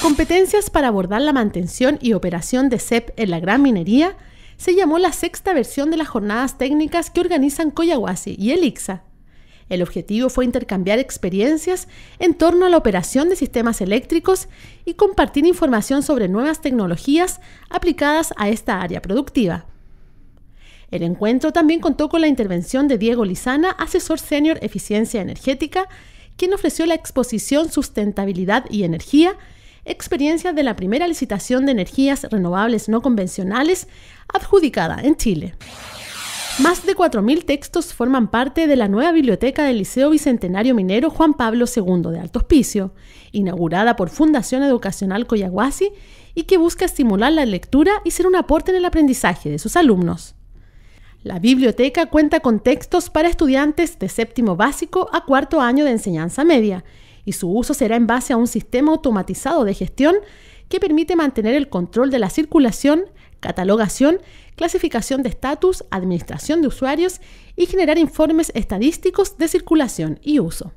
Competencias para abordar la mantención y operación de CEP en la gran minería se llamó la sexta versión de las jornadas técnicas que organizan Coyahuasi y Elixa. El objetivo fue intercambiar experiencias en torno a la operación de sistemas eléctricos y compartir información sobre nuevas tecnologías aplicadas a esta área productiva. El encuentro también contó con la intervención de Diego Lizana, asesor senior Eficiencia Energética, quien ofreció la exposición Sustentabilidad y Energía, experiencia de la primera licitación de energías renovables no convencionales adjudicada en Chile. Más de 4.000 textos forman parte de la nueva biblioteca del Liceo Bicentenario Minero Juan Pablo II de Alto Hospicio, inaugurada por Fundación Educacional Coyahuasi y que busca estimular la lectura y ser un aporte en el aprendizaje de sus alumnos. La biblioteca cuenta con textos para estudiantes de séptimo básico a cuarto año de enseñanza media y su uso será en base a un sistema automatizado de gestión que permite mantener el control de la circulación, catalogación, clasificación de estatus, administración de usuarios y generar informes estadísticos de circulación y uso.